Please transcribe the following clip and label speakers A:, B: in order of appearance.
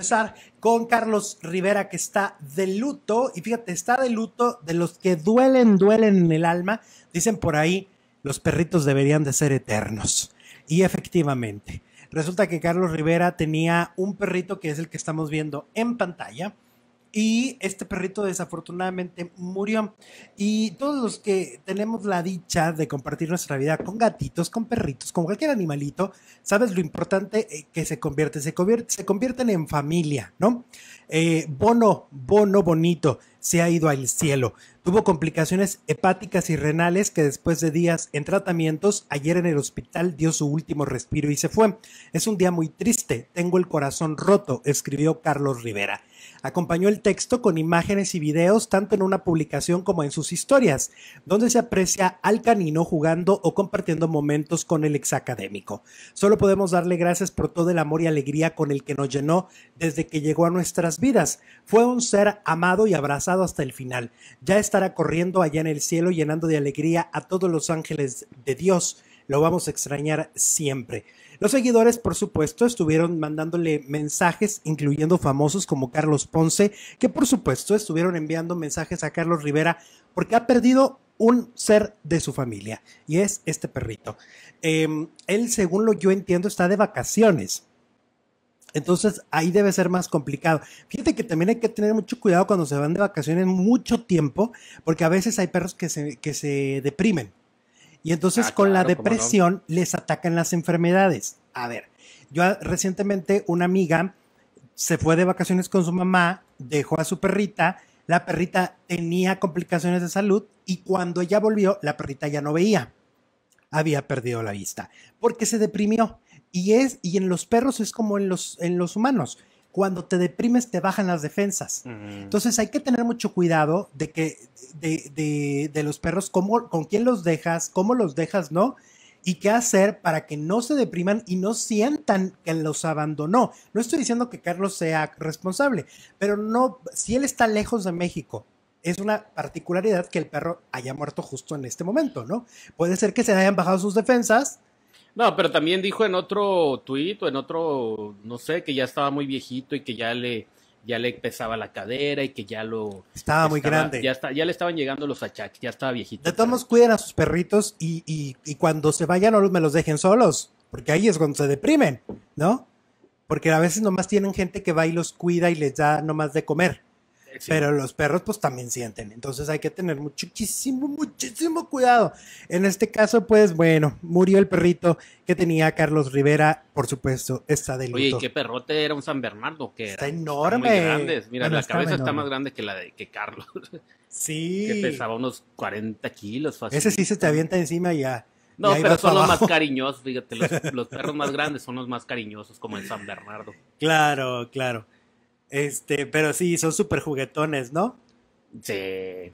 A: empezar con Carlos Rivera, que está de luto, y fíjate, está de luto de los que duelen, duelen en el alma. Dicen por ahí, los perritos deberían de ser eternos. Y efectivamente, resulta que Carlos Rivera tenía un perrito que es el que estamos viendo en pantalla y este perrito desafortunadamente murió. Y todos los que tenemos la dicha de compartir nuestra vida con gatitos, con perritos, con cualquier animalito, sabes lo importante eh, que se convierte, se, convierte, se convierten en familia, ¿no? Eh, bono, bono bonito, se ha ido al cielo. Tuvo complicaciones hepáticas y renales que después de días en tratamientos, ayer en el hospital dio su último respiro y se fue. Es un día muy triste, tengo el corazón roto, escribió Carlos Rivera. Acompañó el texto con imágenes y videos tanto en una publicación como en sus historias, donde se aprecia al canino jugando o compartiendo momentos con el exacadémico. Solo podemos darle gracias por todo el amor y alegría con el que nos llenó desde que llegó a nuestras vidas. Fue un ser amado y abrazado hasta el final. Ya es estará corriendo allá en el cielo, llenando de alegría a todos los ángeles de Dios. Lo vamos a extrañar siempre. Los seguidores, por supuesto, estuvieron mandándole mensajes, incluyendo famosos como Carlos Ponce, que por supuesto estuvieron enviando mensajes a Carlos Rivera porque ha perdido un ser de su familia y es este perrito. Em, él, según lo yo entiendo, está de vacaciones. Entonces ahí debe ser más complicado. Fíjate que también hay que tener mucho cuidado cuando se van de vacaciones mucho tiempo, porque a veces hay perros que se, deprimen. Y entonces ah, con la depresión les atacan las enfermedades. A ver, yo recientemente una amiga se fue de vacaciones con su mamá, dejó a su perrita, la perrita tenía complicaciones de salud y cuando ella volvió, la perrita ya no veía había perdido la vista, porque se deprimió. Y es y en los perros es como en los en los humanos. Cuando te deprimes te bajan las defensas. Entonces hay que tener mucho cuidado de que de, de, de los perros con quién los dejas, cómo los dejas, ¿no? y qué hacer para que no se depriman y no sientan que los abandonó. No estoy diciendo que Carlos sea responsable, pero no, si él está lejos de México es una particularidad que el perro haya muerto justo en este momento, ¿no? Puede ser que se hayan bajado sus defensas.
B: No, pero también dijo en otro tuit o en otro, no sé, que ya estaba muy viejito y que ya le, ya le pesaba la cadera y que ya lo...
A: Estaba, muy grande.
B: Ya, le estaban llegando los achaques, ya estaba viejito.
A: De todos modos, cuiden a sus perritos y, y, y cuando se vayan no me los dejen solos, porque ahí es cuando se deprimen, ¿no? Porque a veces nomás tienen gente que va y los cuida y les da nomás de comer pero los perros pues también sienten. Entonces hay que tener muchísimo, muchísimo cuidado. En este caso pues bueno, murió el perrito que tenía Carlos Rivera. Por supuesto, está de Oye, qué
B: perrote era un San Bernardo? Que está enorme. Muy Mira, la cabeza está más grande que la de que Carlos. Sí. que pesaba unos 40 kilos. Ese sí se te avienta
A: encima ya. No, pero son los más
B: cariñosos, fíjate, los, los perros más grandes son los más cariñosos, como el San Bernardo.
A: Claro, claro. Este, pero sí, son súper juguetones, ¿no?
B: Sí.